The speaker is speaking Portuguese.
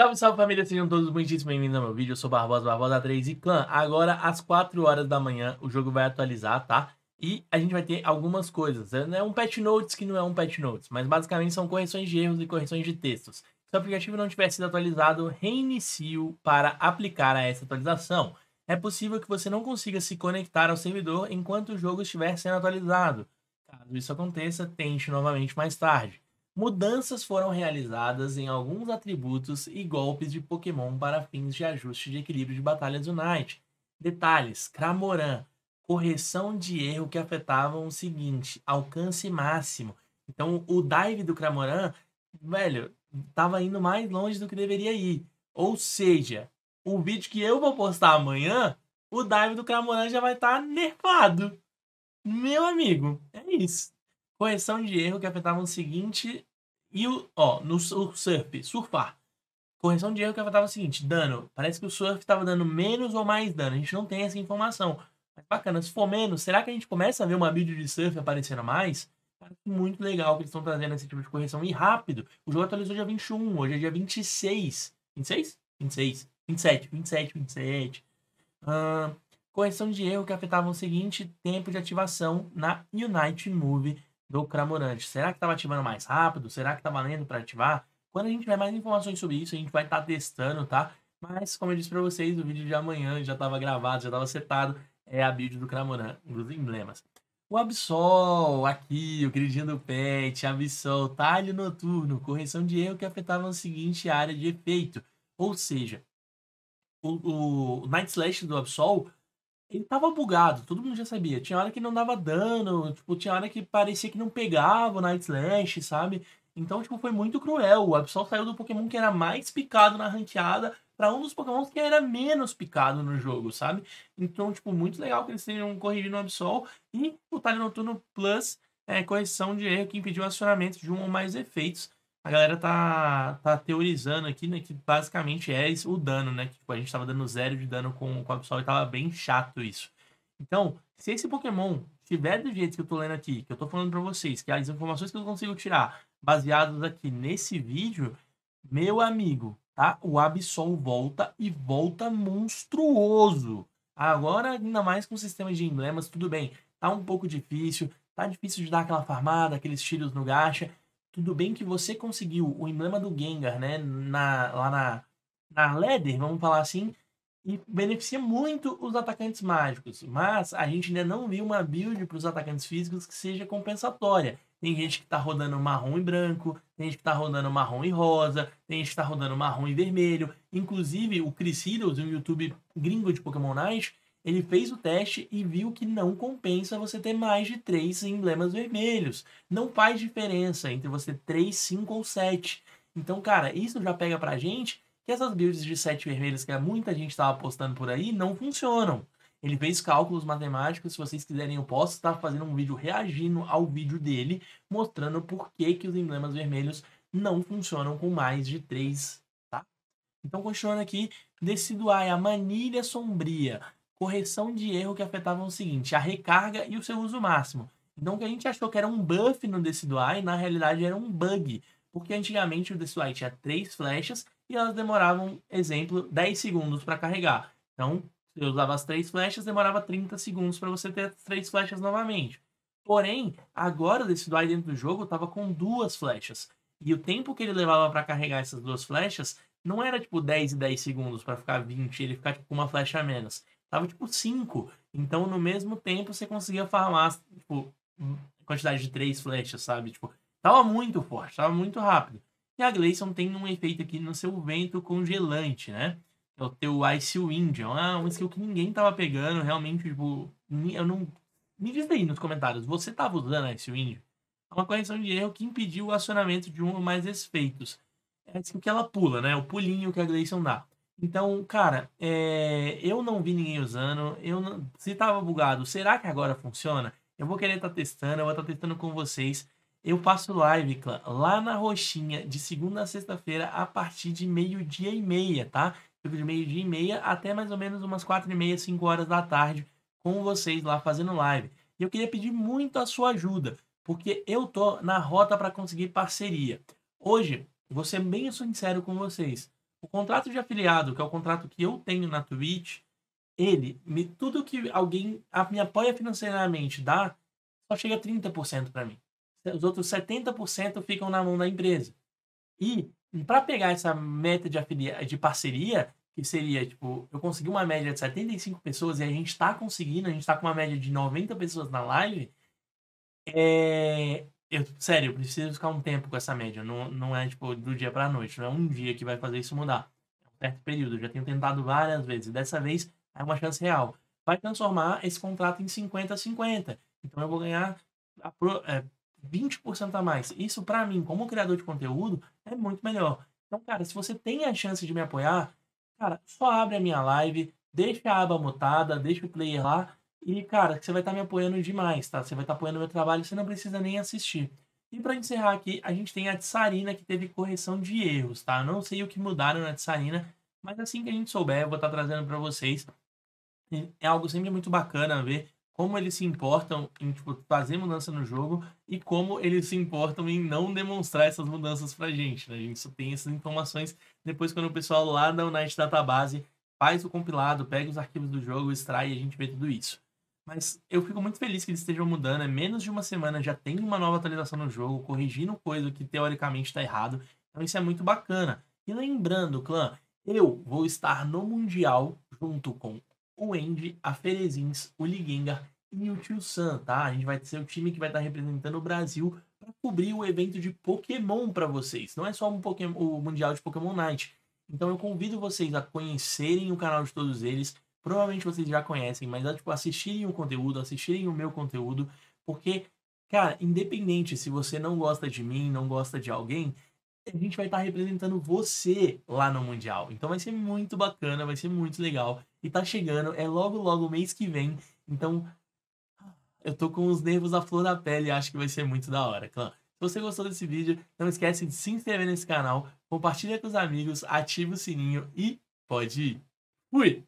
Salve, salve família, sejam todos muitíssimo bem-vindos ao meu vídeo. Eu sou Barbosa, Barbosa 3 e Clã. Agora, às 4 horas da manhã, o jogo vai atualizar, tá? E a gente vai ter algumas coisas. É, é um patch notes que não é um patch notes, mas basicamente são correções de erros e correções de textos. Se o aplicativo não tiver sido atualizado, reinicio para aplicar a essa atualização. É possível que você não consiga se conectar ao servidor enquanto o jogo estiver sendo atualizado. Caso isso aconteça, tente novamente mais tarde mudanças foram realizadas em alguns atributos e golpes de Pokémon para fins de ajuste de equilíbrio de Batalhas do Night. Detalhes: Cramoran, correção de erro que afetavam o seguinte: alcance máximo. Então, o dive do Cramoran, velho, tava indo mais longe do que deveria ir. Ou seja, o vídeo que eu vou postar amanhã, o dive do Cramoran já vai estar tá nerfado. Meu amigo, é isso. Correção de erro que afetava o seguinte e o, ó, no surf, surfar. Correção de erro que afetava o seguinte: dano. Parece que o surf estava dando menos ou mais dano. A gente não tem essa informação. Mas bacana, se for menos, será que a gente começa a ver uma build de surf aparecendo mais? Muito legal que eles estão trazendo esse tipo de correção e rápido. O jogo atualizou dia 21, hoje é dia 26. 26? 26. 27, 27, 27. Uh, correção de erro que afetava o seguinte tempo de ativação na Unite Move do Cramorante. Será que estava ativando mais rápido? Será que está valendo para ativar? Quando a gente tiver mais informações sobre isso, a gente vai estar tá testando, tá? Mas, como eu disse para vocês, o vídeo de amanhã já estava gravado, já estava setado. É a build do Cramorante, dos emblemas. O Absol, aqui, o queridinho do pet, Absol, talho noturno, correção de erro que afetava a seguinte área de efeito. Ou seja, o, o Night Slash do Absol ele tava bugado, todo mundo já sabia. Tinha hora que não dava dano, tipo, tinha hora que parecia que não pegava o Night Slash, sabe? Então, tipo, foi muito cruel. O Absol saiu do Pokémon que era mais picado na ranqueada para um dos Pokémon que era menos picado no jogo, sabe? Então, tipo, muito legal que eles tenham corrigido o Absol e o Talho Noturno Plus, é, correção de erro que impediu o acionamento de um ou mais efeitos a galera tá, tá teorizando aqui, né, que basicamente é o dano, né? Que tipo, a gente tava dando zero de dano com, com absol e tava bem chato isso. Então, se esse Pokémon tiver do jeito que eu tô lendo aqui, que eu tô falando pra vocês, que é as informações que eu consigo tirar baseadas aqui nesse vídeo, meu amigo, tá? O Absol volta e volta monstruoso. Agora, ainda mais com o sistema de emblemas, tudo bem. Tá um pouco difícil, tá difícil de dar aquela farmada, aqueles tiros no gacha, tudo bem que você conseguiu o emblema do Gengar, né? Na, lá na, na Leather, vamos falar assim, e beneficia muito os atacantes mágicos. Mas a gente ainda não viu uma build para os atacantes físicos que seja compensatória. Tem gente que está rodando marrom e branco, tem gente que está rodando marrom e rosa, tem gente que está rodando marrom e vermelho. Inclusive, o Chris Heroes, um YouTube gringo de Pokémon Night, ele fez o teste e viu que não compensa você ter mais de três emblemas vermelhos. Não faz diferença entre você ter 3, 5 ou 7. Então, cara, isso já pega pra gente que essas builds de 7 vermelhos que muita gente estava postando por aí não funcionam. Ele fez cálculos matemáticos, se vocês quiserem eu posso estar fazendo um vídeo reagindo ao vídeo dele, mostrando por que, que os emblemas vermelhos não funcionam com mais de 3, tá? Então, continuando aqui, Decidueye, a manilha sombria correção de erro que afetavam o seguinte, a recarga e o seu uso máximo. Então, o que a gente achou que era um buff no Decidueye, na realidade era um bug. Porque antigamente o Decidueye tinha três flechas e elas demoravam, exemplo, 10 segundos para carregar. Então, se você usava as três flechas, demorava 30 segundos para você ter as três flechas novamente. Porém, agora o Decidueye dentro do jogo estava com duas flechas. E o tempo que ele levava para carregar essas duas flechas não era tipo 10 e 10 segundos para ficar 20, ele ficar tipo, com tipo, uma flecha a menos. Tava tipo 5. Então, no mesmo tempo, você conseguia farmar, tipo, hum, quantidade de 3 flechas, sabe? Tipo, tava muito forte, tava muito rápido. E a Gleison tem um efeito aqui no seu vento congelante, né? É o teu Ice Wind. É uma, skill que ninguém tava pegando, realmente, tipo. Eu não. Me diz aí nos comentários, você tava usando Ice Wind? É uma correção de erro que impediu o acionamento de um ou mais efeitos. É a assim skill que ela pula, né? O pulinho que a Gleison dá. Então, cara, é, eu não vi ninguém usando. Eu não, se tava bugado, será que agora funciona? Eu vou querer estar tá testando, eu vou estar tá testando com vocês. Eu passo live, clã, lá na Roxinha, de segunda a sexta-feira, a partir de meio-dia e meia, tá? Fico tipo, de meio-dia e meia até mais ou menos umas quatro e meia, cinco horas da tarde, com vocês lá fazendo live. E eu queria pedir muito a sua ajuda, porque eu tô na rota para conseguir parceria. Hoje, vou ser bem sincero com vocês o contrato de afiliado, que é o contrato que eu tenho na Twitch, ele, me, tudo que alguém a, me apoia financeiramente dá, só chega a 30% para mim. Os outros 70% ficam na mão da empresa. E para pegar essa meta de, afilia, de parceria, que seria, tipo, eu consegui uma média de 75 pessoas e a gente está conseguindo, a gente está com uma média de 90 pessoas na live, é, eu, sério, eu preciso ficar um tempo com essa média. Não, não é, tipo, do dia pra noite. Não é um dia que vai fazer isso mudar. É um certo período. Eu já tenho tentado várias vezes. Dessa vez, é uma chance real. Vai transformar esse contrato em 50 a 50. Então, eu vou ganhar a pro, é, 20% a mais. Isso, para mim, como criador de conteúdo, é muito melhor. Então, cara, se você tem a chance de me apoiar, cara, só abre a minha live, deixa a aba mutada, deixa o player lá e, cara, você vai estar tá me apoiando demais, tá? Você vai estar tá apoiando meu trabalho, você não precisa nem assistir. E para encerrar aqui, a gente tem a Tsarina que teve correção de erros, tá? Eu não sei o que mudaram na Tsarina, mas assim que a gente souber, eu vou estar tá trazendo para vocês. É algo sempre muito bacana ver como eles se importam em tipo, fazer mudança no jogo e como eles se importam em não demonstrar essas mudanças pra gente. Né? A gente só tem essas informações depois quando o pessoal lá da Unite Database faz o compilado, pega os arquivos do jogo, extrai e a gente vê tudo isso. Mas eu fico muito feliz que eles estejam mudando. É menos de uma semana, já tem uma nova atualização no jogo, corrigindo coisa que teoricamente está errado. Então isso é muito bacana. E lembrando, clã, eu vou estar no Mundial junto com o Andy, a Ferezins, o Liguengar e o Tio Sam, tá? A gente vai ser o time que vai estar representando o Brasil para cobrir o evento de Pokémon para vocês. Não é só um Pokémon, o Mundial de Pokémon Night. Então eu convido vocês a conhecerem o canal de todos eles, provavelmente vocês já conhecem, mas é tipo assistirem o conteúdo, assistirem o meu conteúdo, porque, cara, independente se você não gosta de mim, não gosta de alguém, a gente vai estar tá representando você lá no Mundial. Então vai ser muito bacana, vai ser muito legal. E tá chegando, é logo, logo mês que vem. Então, ah, eu tô com os nervos à flor da pele, acho que vai ser muito da hora, clã. Se você gostou desse vídeo, não esquece de se inscrever nesse canal, compartilha com os amigos, ativa o sininho e pode ir. Fui!